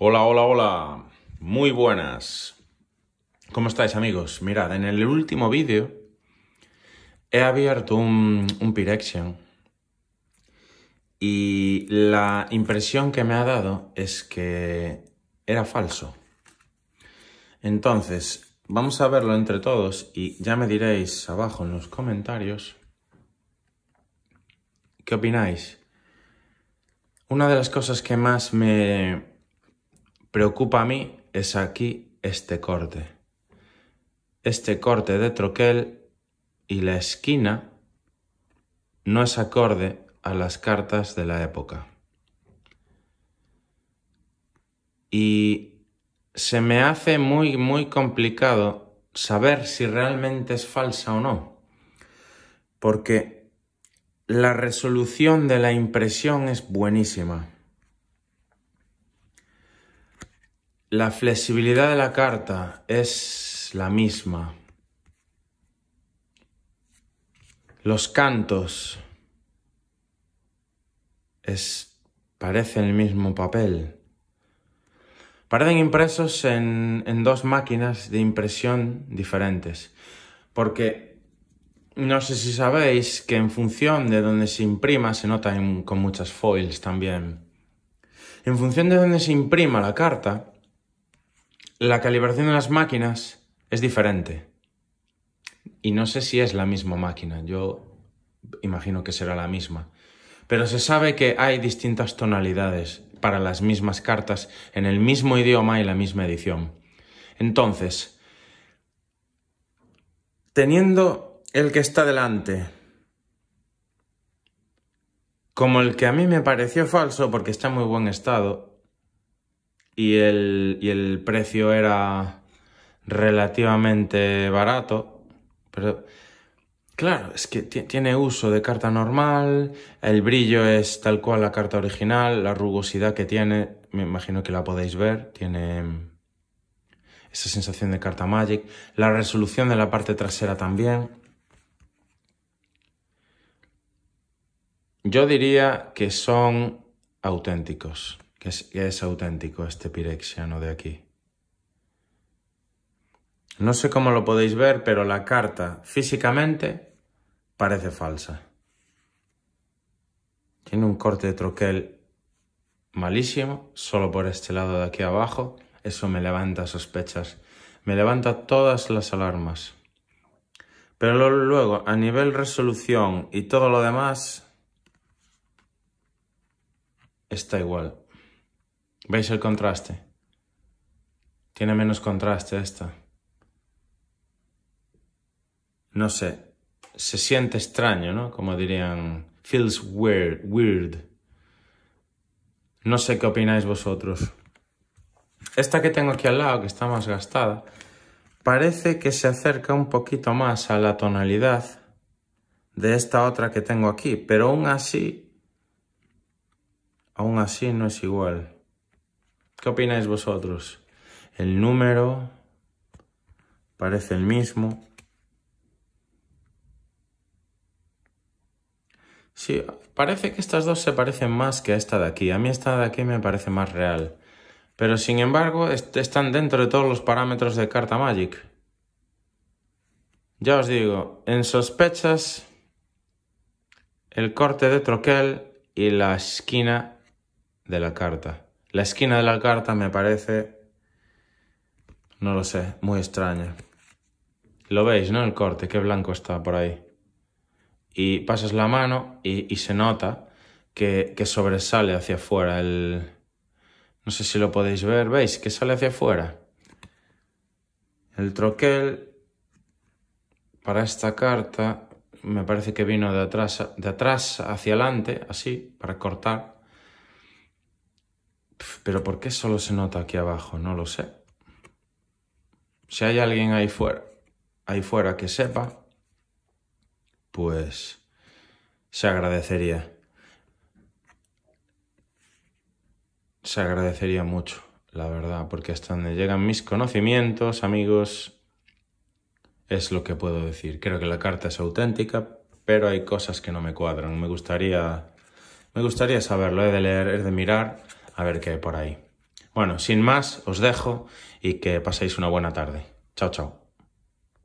Hola, hola, hola. Muy buenas. ¿Cómo estáis amigos? Mirad, en el último vídeo he abierto un, un Pirexion y la impresión que me ha dado es que era falso. Entonces, vamos a verlo entre todos y ya me diréis abajo en los comentarios qué opináis. Una de las cosas que más me preocupa a mí es aquí este corte. Este corte de troquel y la esquina no es acorde a las cartas de la época. Y se me hace muy, muy complicado saber si realmente es falsa o no. Porque la resolución de la impresión es buenísima. La flexibilidad de la carta es la misma. Los cantos parecen el mismo papel. Parecen impresos en, dos máquinas de impresión diferentes. Porque no sé si sabéis que en función de donde se imprima se nota con muchas foils también. En función de donde se imprima la carta, la calibración de las máquinas es diferente. Y no sé si es la misma máquina, yo imagino que será la misma. Pero se sabe que hay distintas tonalidades para las mismas cartas en el mismo idioma y la misma edición. Entonces, teniendo el que está delante como el que a mí me pareció falso porque está en muy buen estado y el, precio era relativamente barato. Pero claro, es que tiene uso de carta normal, el brillo es tal cual la carta original, la rugosidad que tiene, me imagino que la podéis ver, tiene esa sensación de carta Magic, la resolución de la parte trasera también. Yo diría que son auténticos que es, es auténtico este pirexiano de aquí. No sé cómo lo podéis ver, pero la carta físicamente parece falsa. Tiene un corte de troquel malísimo, solo por este lado de aquí abajo. Eso me levanta sospechas, me levanta todas las alarmas. Pero luego, a nivel resolución y todo lo demás, está igual. ¿Veis el contraste? Tiene menos contraste esta. No sé, se siente extraño, ¿no? Como dirían, feels weird, weird. No sé qué opináis vosotros. Esta que tengo aquí al lado, que está más gastada, parece que se acerca un poquito más a la tonalidad de esta otra que tengo aquí, pero aún así, aún así no es igual opináis vosotros? El número parece el mismo. Sí, parece que estas dos se parecen más que a esta de aquí. A mí esta de aquí me parece más real. Pero sin embargo, están dentro de todos los parámetros de Carta Magic. Ya os digo, en sospechas, el corte de troquel y la esquina de la carta. La esquina de la carta me parece, no lo sé, muy extraña. Lo veis, ¿no? El corte, qué blanco está por ahí. Y pasas la mano y, se nota que, sobresale hacia afuera el... No sé si lo podéis ver, ¿veis? Que sale hacia afuera. El troquel para esta carta me parece que vino de atrás, de atrás hacia adelante, así, para cortar. Pero ¿por qué solo se nota aquí abajo? No lo sé. Si hay alguien ahí fuera, fuera que sepa, pues se agradecería. Se agradecería mucho, la verdad, porque hasta donde llegan mis conocimientos, amigos, es lo que puedo decir. Creo que la carta es auténtica, pero hay cosas que no me cuadran. Me gustaría me gustaría saberlo, he de leer, he de mirar a ver qué hay por ahí. Bueno, sin más, os dejo y que paséis una buena tarde. Chao, chao.